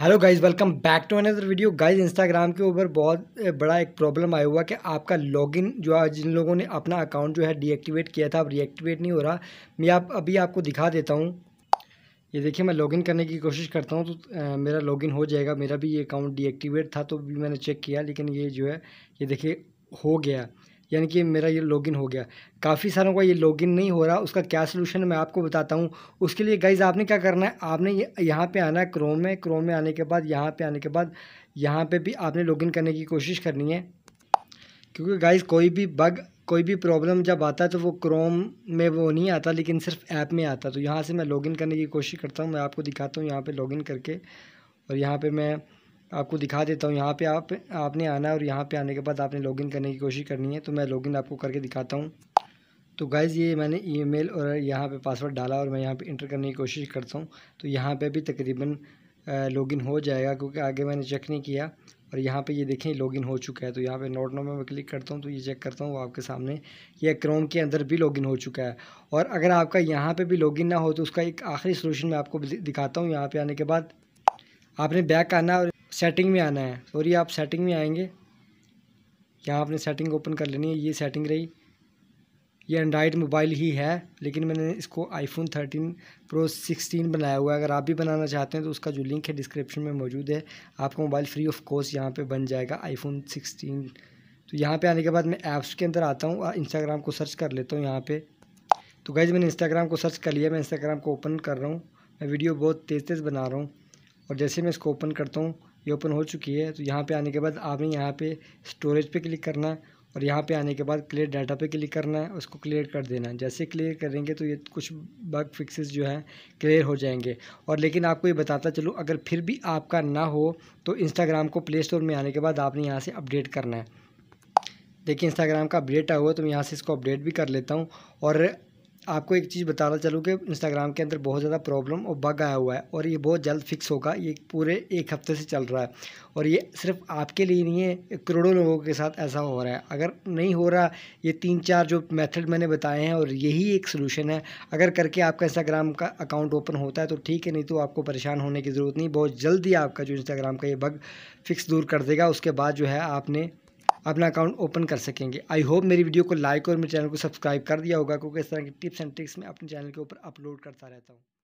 hello guys welcome back to another video guys Instagram के ऊपर बहुत बड़ा एक प्रॉब्लम आया हुआ कि आपका लॉगिन जो है जिन लोगों ने अपना अकाउंट जो है डीएक्टिवेट किया था अब रीएक्टिवेट नहीं हो रहा मैं आप अभी आपको दिखा देता हूँ ये देखिए मैं लॉगिन करने की कोशिश करता हूँ तो आ, मेरा लॉगिन हो जाएगा मेरा भी ये अकाउंट डीएक्टिवेट था तो भी मैंने चेक किया लेकिन ये जो है ये देखिए हो गया यानी कि मेरा ये लॉगिन हो गया काफ़ी सारों का ये लॉगिन नहीं हो रहा उसका क्या सोल्यूशन मैं आपको बताता हूँ उसके लिए गाइज आपने क्या करना है आपने ये यहाँ पे आना है क्रोम में क्रोम में आने के बाद यहाँ पे आने के बाद यहाँ पे भी आपने लॉगिन करने की कोशिश करनी है क्योंकि गाइज कोई भी बग कोई भी प्रॉब्लम जब आता है तो वो क्रोम में वो नहीं आता लेकिन सिर्फ ऐप में आता तो यहाँ से मैं लॉगिन करने की कोशिश करता हूँ मैं आपको दिखाता हूँ यहाँ पर लॉगिन करके और यहाँ पर मैं आपको दिखा देता हूँ यहाँ पे आप आपने आना और यहाँ पे आने के बाद आपने लॉगिन करने की कोशिश करनी है तो मैं लॉगिन आपको करके दिखाता हूँ तो गाइज़ ये मैंने ईमेल और यहाँ पे पासवर्ड डाला और मैं यहाँ पे इंटर करने की कोशिश करता हूँ तो यहाँ पे भी तकरीबन लॉगिन हो जाएगा क्योंकि आगे मैंने चेक नहीं किया और यहाँ पर ये देखें लॉगिन हो चुका है तो यहाँ पर नोट नो में क्लिक करता हूँ तो ये चेक करता हूँ वो आपके सामने ये क्रोम के अंदर भी लॉगिन हो चुका है और अगर आपका यहाँ पर भी लॉगिन ना हो तो उसका एक आखिरी सोलूशन मैं आपको दिखाता हूँ यहाँ पर आने के बाद आपने बैक आना है और सेटिंग में आना है सॉरी आप सेटिंग में आएंगे यहाँ आपने सेटिंग ओपन कर लेनी है ये सेटिंग रही ये एंड्राइड मोबाइल ही है लेकिन मैंने इसको आईफोन थर्टीन प्रो सिक्सटीन बनाया हुआ है अगर आप भी बनाना चाहते हैं तो उसका जो लिंक है डिस्क्रिप्शन में मौजूद है आपका मोबाइल फ्री ऑफ कॉस्ट यहाँ पर बन जाएगा आईफोन सिक्सटीन तो यहाँ पर आने के बाद मैं ऐप्स के अंदर आता हूँ और इंस्टाग्राम को सर्च कर लेता हूँ यहाँ पर तो गैज मैंने इंस्टाग्राम को सर्च कर लिया मैं इंस्टाग्राम को ओपन कर रहा हूँ मैं वीडियो बहुत तेज़ तेज़ बना रहा हूँ और जैसे मैं इसको ओपन करता हूँ ये ओपन हो चुकी है तो यहाँ पे आने के बाद आपने यहाँ पे स्टोरेज पे क्लिक करना है और यहाँ पे आने के बाद क्लियर डाटा पे क्लिक करना है उसको क्लियर कर देना है जैसे क्लियर करेंगे तो ये कुछ बग फिक्सेस जो हैं क्लियर हो जाएंगे और लेकिन आपको ये बताता चलो अगर फिर भी आपका ना हो तो इंस्टाग्राम को प्ले स्टोर में आने के बाद आपने यहाँ से अपडेट करना है देखिए इंस्टाग्राम का अपडेट आया हुआ तो मैं यहाँ से इसको अपडेट भी कर लेता हूँ और आपको एक चीज़ बताना चलूँ कि इंस्टाग्राम के अंदर बहुत ज़्यादा प्रॉब्लम और बग आया हुआ है और ये बहुत जल्द फिक्स होगा ये पूरे एक हफ्ते से चल रहा है और ये सिर्फ आपके लिए नहीं है करोड़ों लोगों के साथ ऐसा हो रहा है अगर नहीं हो रहा ये तीन चार जो मेथड मैंने बताए हैं और यही एक सोल्यूशन है अगर करके आपका इंस्टाग्राम का अकाउंट ओपन होता है तो ठीक है नहीं तो आपको परेशान होने की ज़रूरत नहीं बहुत जल्द ही आपका जो इंस्टाग्राम का ये बग फिक्स दूर कर देगा उसके बाद जो है आपने अपना अकाउंट ओपन कर सकेंगे आई होप मेरी वीडियो को लाइक और मेरे चैनल को सब्सक्राइब कर दिया होगा क्योंकि इस तरह की टिप्स एंड ट्रिक्स मैं अपने चैनल के ऊपर अपलोड करता रहता हूँ